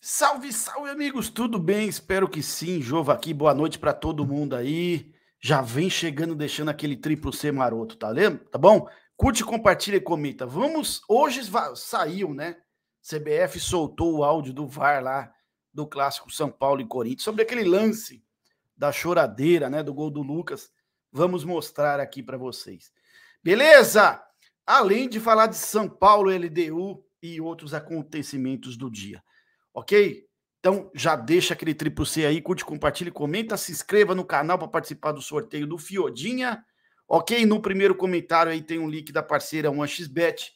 Salve, salve, amigos, tudo bem? Espero que sim. Jova aqui, boa noite para todo mundo aí. Já vem chegando, deixando aquele triplo C maroto, tá lendo? Tá bom? Curte, compartilha e comenta. Vamos, hoje saiu, né? CBF soltou o áudio do VAR lá do clássico São Paulo e Corinthians sobre aquele lance da choradeira, né, do gol do Lucas. Vamos mostrar aqui para vocês. Beleza? Além de falar de São Paulo, LDU e outros acontecimentos do dia ok? Então já deixa aquele triplo C aí, curte, compartilhe, comenta, se inscreva no canal para participar do sorteio do Fiodinha, ok? No primeiro comentário aí tem um link da parceira 1xBet,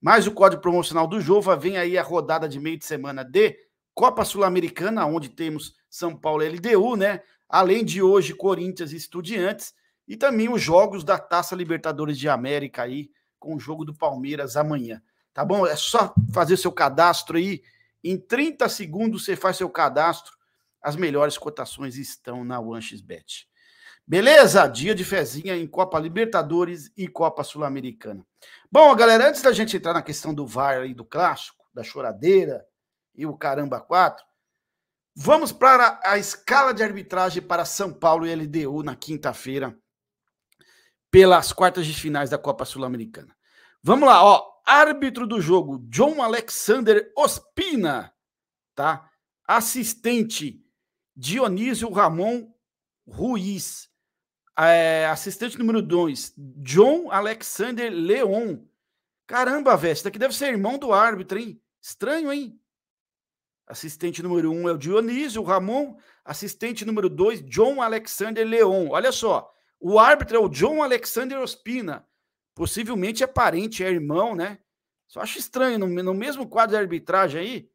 mais o código promocional do Jova, vem aí a rodada de meio de semana de Copa Sul-Americana, onde temos São Paulo e LDU, né? Além de hoje, Corinthians e Estudiantes, e também os jogos da Taça Libertadores de América aí, com o jogo do Palmeiras amanhã. Tá bom? É só fazer seu cadastro aí, em 30 segundos você faz seu cadastro. As melhores cotações estão na OneXBet. Beleza? Dia de fezinha em Copa Libertadores e Copa Sul-Americana. Bom, galera, antes da gente entrar na questão do VAR e do clássico, da choradeira e o caramba 4, vamos para a escala de arbitragem para São Paulo e LDU na quinta-feira pelas quartas de finais da Copa Sul-Americana. Vamos lá, ó. Árbitro do jogo, John Alexander Ospina, tá? Assistente, Dionísio Ramon Ruiz. É, assistente número 2, John Alexander Leon. Caramba, velho, isso daqui deve ser irmão do árbitro, hein? Estranho, hein? Assistente número 1 um é o Dionísio Ramon. Assistente número 2, John Alexander Leon. Olha só, o árbitro é o John Alexander Ospina. Possivelmente é parente, é irmão, né? Só acho estranho, no, no mesmo quadro de arbitragem aí.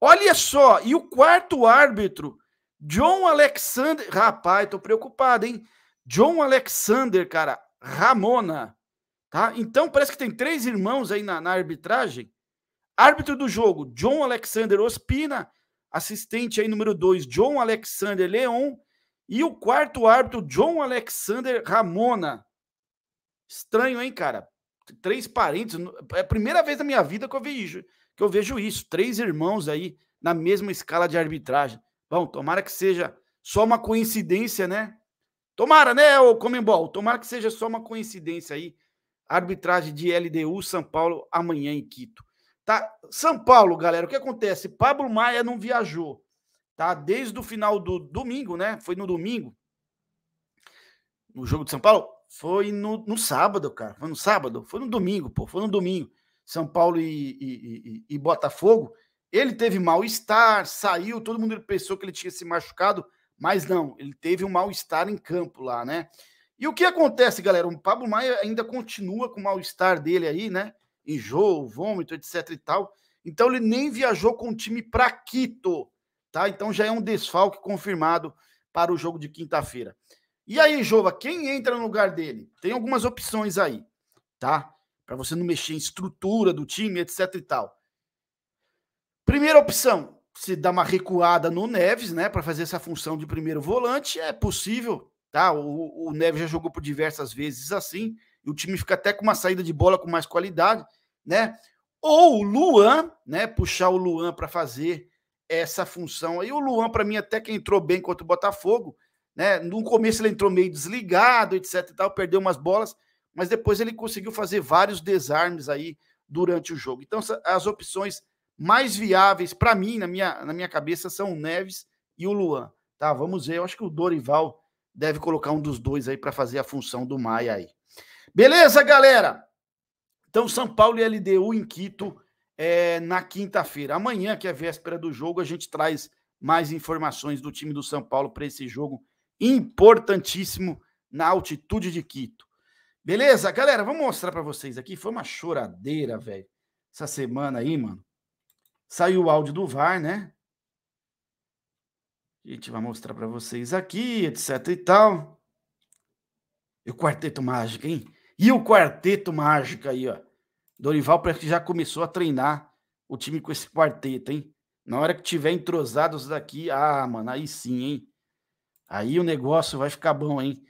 Olha só, e o quarto árbitro, John Alexander. Rapaz, tô preocupado, hein? John Alexander, cara, Ramona. Tá? Então parece que tem três irmãos aí na, na arbitragem. Árbitro do jogo, John Alexander Ospina. Assistente aí número dois, John Alexander Leon. E o quarto árbitro, John Alexander Ramona. Estranho, hein, cara? Três parentes. É a primeira vez na minha vida que eu vejo, que eu vejo isso. Três irmãos aí na mesma escala de arbitragem. Bom, tomara que seja só uma coincidência, né? Tomara, né, o Comembol? Tomara que seja só uma coincidência aí. Arbitragem de LDU São Paulo amanhã em Quito. Tá? São Paulo, galera, o que acontece? Pablo Maia não viajou, tá? Desde o final do domingo, né? Foi no domingo. No jogo de São Paulo, foi no, no sábado, cara. Foi no sábado? Foi no domingo, pô. Foi no domingo. São Paulo e, e, e, e Botafogo. Ele teve mal-estar, saiu, todo mundo pensou que ele tinha se machucado, mas não, ele teve um mal-estar em campo lá, né? E o que acontece, galera? O Pablo Maia ainda continua com o mal-estar dele aí, né? Enjoo, vômito, etc e tal. Então ele nem viajou com o time para Quito, tá? Então já é um desfalque confirmado para o jogo de quinta-feira. E aí, Jova, quem entra no lugar dele? Tem algumas opções aí, tá? Para você não mexer em estrutura do time, etc e tal. Primeira opção, se dá uma recuada no Neves, né, para fazer essa função de primeiro volante, é possível, tá? O, o Neves já jogou por diversas vezes assim, e o time fica até com uma saída de bola com mais qualidade, né? Ou o Luan, né, puxar o Luan para fazer essa função. Aí o Luan para mim até que entrou bem contra o Botafogo, né? No começo ele entrou meio desligado, etc e tal, perdeu umas bolas, mas depois ele conseguiu fazer vários desarmes aí durante o jogo. Então as opções mais viáveis para mim, na minha, na minha cabeça, são o Neves e o Luan. Tá, vamos ver, eu acho que o Dorival deve colocar um dos dois aí para fazer a função do Maia aí. Beleza, galera? Então São Paulo e LDU em Quito é, na quinta-feira. Amanhã, que é véspera do jogo, a gente traz mais informações do time do São Paulo para esse jogo importantíssimo na altitude de Quito. Beleza, galera? Vou mostrar para vocês aqui. Foi uma choradeira, velho. Essa semana aí, mano. Saiu o áudio do VAR, né? A gente vai mostrar para vocês aqui, etc e tal. E o quarteto mágico, hein? E o quarteto mágico aí, ó. Dorival parece que já começou a treinar o time com esse quarteto, hein? Na hora que tiver entrosados daqui, ah, mano, aí sim, hein? Aí o negócio vai ficar bom, hein?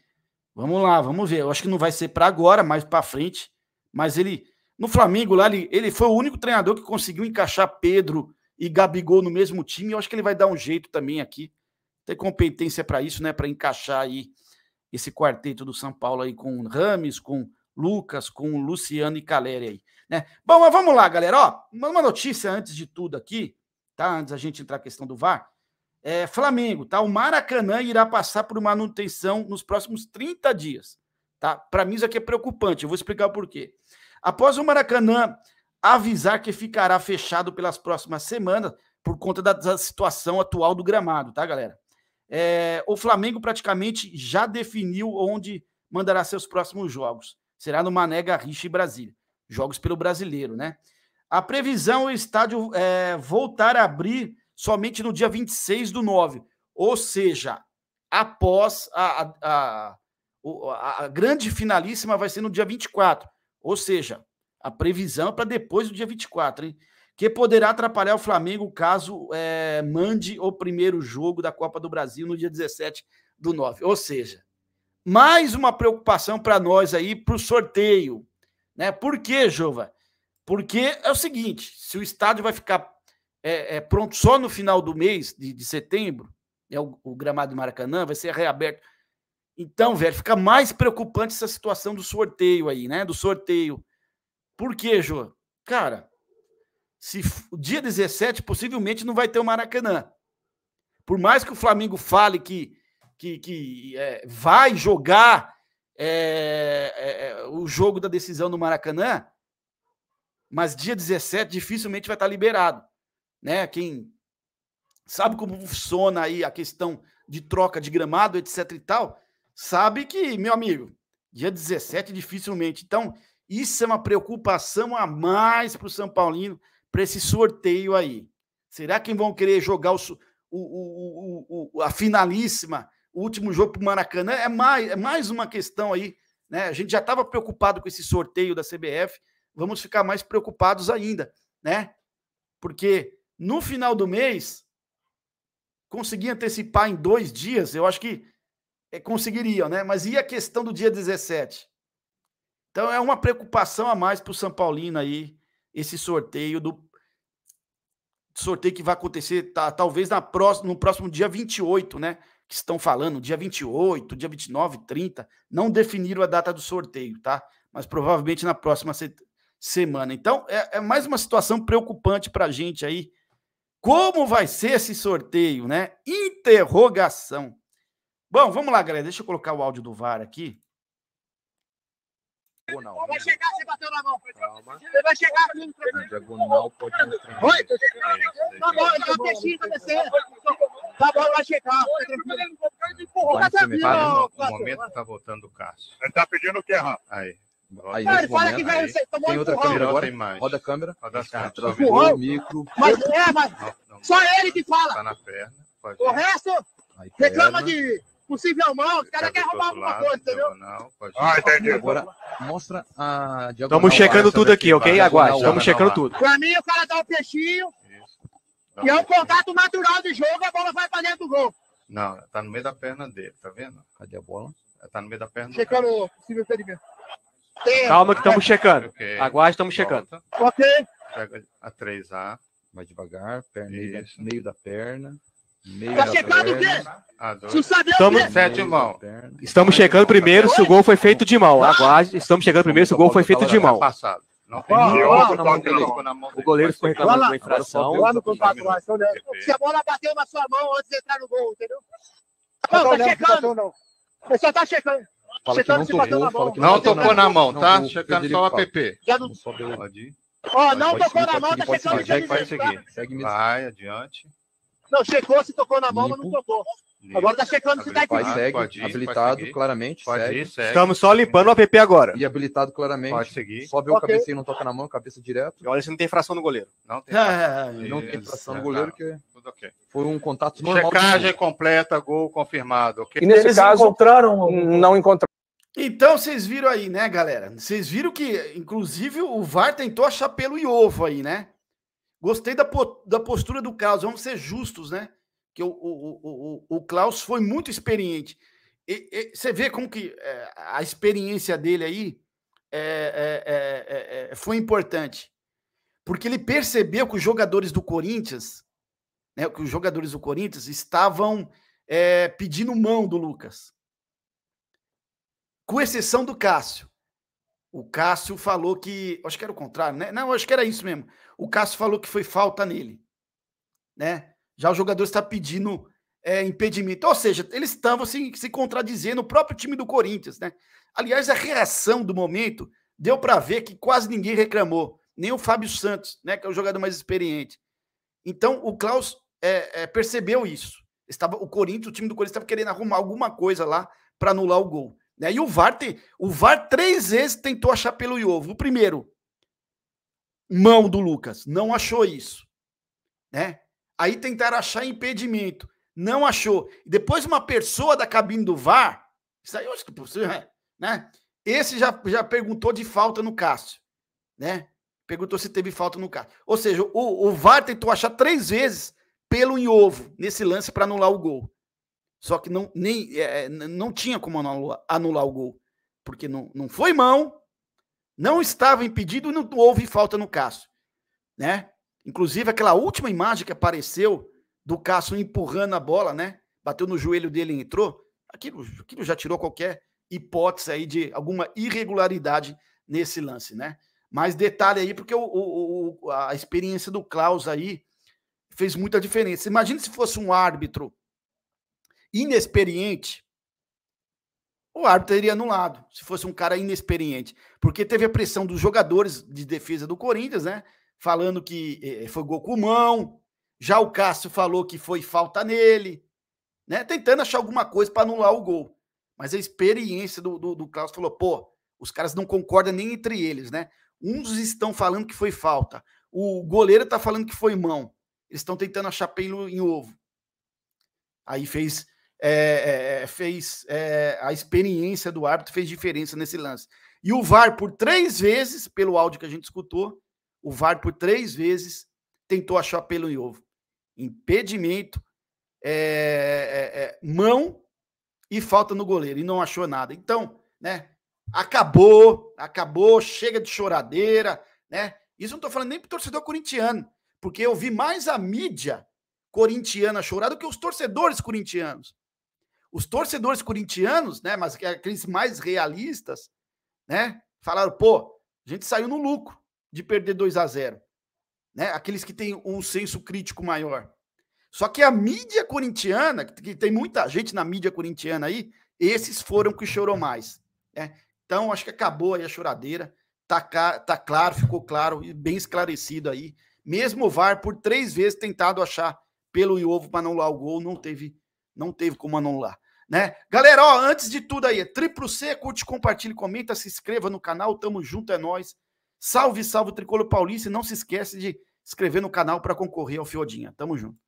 Vamos lá, vamos ver. Eu acho que não vai ser para agora, mais para frente. Mas ele, no Flamengo lá, ele, ele foi o único treinador que conseguiu encaixar Pedro e Gabigol no mesmo time. Eu acho que ele vai dar um jeito também aqui. Ter competência para isso, né? Para encaixar aí esse quarteto do São Paulo aí com Rames, com Lucas, com Luciano e Caleri aí, né? Bom, mas vamos lá, galera. Ó, uma notícia antes de tudo aqui, tá? Antes a gente entrar na questão do VAR. É, Flamengo, tá? O Maracanã irá passar por manutenção nos próximos 30 dias, tá? Para mim isso aqui é preocupante, eu vou explicar por quê. Após o Maracanã avisar que ficará fechado pelas próximas semanas por conta da, da situação atual do gramado, tá, galera? É, o Flamengo praticamente já definiu onde mandará seus próximos jogos. Será no Mané Garrincha e Brasília. Jogos pelo brasileiro, né? A previsão é o estádio é, voltar a abrir somente no dia 26 do 9, ou seja, após a, a, a, a grande finalíssima vai ser no dia 24, ou seja, a previsão é para depois do dia 24, hein? que poderá atrapalhar o Flamengo caso é, mande o primeiro jogo da Copa do Brasil no dia 17 do 9. Ou seja, mais uma preocupação para nós aí para o sorteio. Né? Por quê, Jova? Porque é o seguinte: se o estádio vai ficar é, é pronto só no final do mês de, de setembro, é o, o, gramado do Maracanã, vai ser reaberto. Então, velho, fica mais preocupante essa situação do sorteio aí, né? Do sorteio. Por quê, Jô? Cara, se o dia 17 possivelmente não vai ter o Maracanã. Por mais que o Flamengo fale que, que, que é, vai jogar é, é, é o jogo da decisão no Maracanã, mas dia 17 dificilmente vai estar liberado né? Quem sabe como funciona aí a questão de troca de gramado, etc e tal, sabe que, meu amigo, dia 17 dificilmente. Então, isso é uma preocupação a mais para o São Paulino, para esse sorteio aí. Será que vão querer jogar o, o, o, a finalíssima, o último jogo para o Maracanã? É mais, é mais uma questão aí. Né? A gente já estava preocupado com esse sorteio da CBF, vamos ficar mais preocupados ainda, né? Porque no final do mês, conseguir antecipar em dois dias, eu acho que é, conseguiria né? Mas e a questão do dia 17? Então é uma preocupação a mais para o São Paulino aí, esse sorteio do sorteio que vai acontecer tá, talvez na próxima, no próximo dia 28, né? Que estão falando, dia 28, dia 29, 30. Não definiram a data do sorteio, tá? Mas provavelmente na próxima se semana. Então, é, é mais uma situação preocupante para a gente aí como vai ser esse sorteio, né? Interrogação. Bom, vamos lá, galera. Deixa eu colocar o áudio do VAR aqui. Diagonal. Vai chegar, você bateu na mão. Calma. Você vai chegar diagonal pode entrar. Oi? Tá bom, tá uma tá descendo. Tá bom, vai chegar. Vai ser momento tá voltando o Cássio. Ele tá pedindo o que, Rafa? Aí. Aí, cara, fala momento, que você, Tem outra câmera agora. Tem roda a câmera. Roda a câmera. Travou o micro. Mas é, mas. Não, não, só ele que fala. Tá na perna. O resto aí, reclama de possível mão. O cara quer roubar alguma lado, coisa, entendeu? Não, pode ah, entendi. Agora mostra a diagonal. Estamos checando tudo aqui, ok? Aguarde. Estamos checando tudo. Para mim, o cara dá tá um peixinho. Não, e é um contato natural de jogo, a bola vai para dentro do gol. Não, tá no meio da perna dele, tá vendo? Cadê a bola? tá no meio da perna Checando o cara. possível impedimento. Calma que estamos é. checando. Okay. Aguarde, estamos checando. Ok. Pega a 3A. mais devagar, perna meio, meio da perna. Meio tá checando o quê? Estamos, sete mão. estamos checando primeiro se o gol foi feito de mão. Ah! Aguarde, estamos checando primeiro se o gol foi feito de mão. Passado. O goleiro ficou reclamando a infração. Lá no contato, lá, né? se a bola bateu na sua mão antes de entrar no gol, entendeu? Não, tá checando. Ele só tá checando. Fala Você tá não se batendo na mão. Não, tá? não tocou na tá mão, tá? Não, Checando só o app. Ó, não tocou na mão, tá checando o Vai, adiante. Não, checou se tocou na mão, mas não tocou. Agora tá checando se tá equipado. Segue, pode ir, habilitado, pode claramente. Pode segue. Ir, segue. Estamos só limpando o app agora. E habilitado claramente. Pode seguir. Sobe okay. o cabeceio, não toca na mão, cabeça direto. E olha se não tem fração no goleiro. Não tem. não tem fração no goleiro, tá. que Foi um contato normal. Checagem completa, gol confirmado, ok? E nesse Eles caso, encontraram, não encontraram. Então, vocês viram aí, né, galera? Vocês viram que, inclusive, o VAR tentou achar pelo e ovo aí, né? Gostei da, po da postura do caso, vamos ser justos, né? que o, o, o, o Klaus foi muito experiente. E, e, você vê como que é, a experiência dele aí é, é, foi importante. Porque ele percebeu que os jogadores do Corinthians, né, que os jogadores do Corinthians estavam pedindo mão do Lucas. Com exceção do Cássio. O Cássio falou que. Acho que era o contrário, né? Não, acho que era isso mesmo. O Cássio falou que foi falta nele. Né? Já o jogador está pedindo é, impedimento. Ou seja, eles estavam se, se contradizendo, o próprio time do Corinthians, né? Aliás, a reação do momento deu para ver que quase ninguém reclamou, nem o Fábio Santos, né, que é o jogador mais experiente. Então, o Klaus é, é, percebeu isso. Estava o Corinthians, o time do Corinthians estava querendo arrumar alguma coisa lá para anular o gol. Né? E o VAR tem, o VAR três vezes tentou achar pelo Iovo. O primeiro, mão do Lucas, não achou isso, né? Aí tentaram achar impedimento. Não achou. Depois uma pessoa da cabine do VAR, isso aí eu acho que possível, é, né? Esse já, já perguntou de falta no Cássio, né? Perguntou se teve falta no Cássio. Ou seja, o, o VAR tentou achar três vezes pelo em ovo nesse lance para anular o gol. Só que não, nem, é, é não tinha como anular, anular o gol. Porque não, não foi mão, não estava impedido e não houve falta no Cássio. Né? Inclusive, aquela última imagem que apareceu do Cássio empurrando a bola, né? Bateu no joelho dele e entrou. Aquilo, aquilo já tirou qualquer hipótese aí de alguma irregularidade nesse lance, né? Mas detalhe aí, porque o, o, o, a experiência do Klaus aí fez muita diferença. Imagina se fosse um árbitro inexperiente, o árbitro teria anulado, se fosse um cara inexperiente. Porque teve a pressão dos jogadores de defesa do Corinthians, né? falando que eh, eh, foi gol com mão. Já o Cássio falou que foi falta nele, né? Tentando achar alguma coisa para anular o gol. Mas a experiência do, do, do Klaus falou: pô, os caras não concordam nem entre eles, né? Uns estão falando que foi falta, o goleiro está falando que foi mão. Eles estão tentando achar pelo em ovo. Aí fez é, é, fez é, a experiência do árbitro fez diferença nesse lance. E o VAR, por três vezes, pelo áudio que a gente escutou, o VAR, por três vezes, tentou achar pelo em ovo. Impedimento, é, é, é, mão e falta no goleiro. E não achou nada. Então, né? Acabou, acabou, chega de choradeira, né? Isso não estou falando nem pro torcedor corintiano, porque eu vi mais a mídia corintiana chorar do que os torcedores corintianos. Os torcedores corintianos, né, mas é aqueles mais realistas, né, falaram, pô, a gente saiu no lucro de perder 2 a 0 né? Aqueles que têm um senso crítico maior. Só que a mídia corintiana, que tem muita gente na mídia corintiana aí, esses foram que chorou mais. Né? Então, acho que acabou aí a choradeira. Tá, tá claro, ficou claro e bem esclarecido aí. Mesmo o VAR, por três vezes, tentado achar pelo Iovo para anular o gol, não teve, não teve como anular. Né? Galera, ó, antes de tudo aí, é triplo C, curte, compartilhe, comenta, se inscreva no canal, tamo junto, é nós. Salve, salve, Tricolor Paulista. E não se esquece de inscrever no canal para concorrer ao Fiodinha. Tamo junto.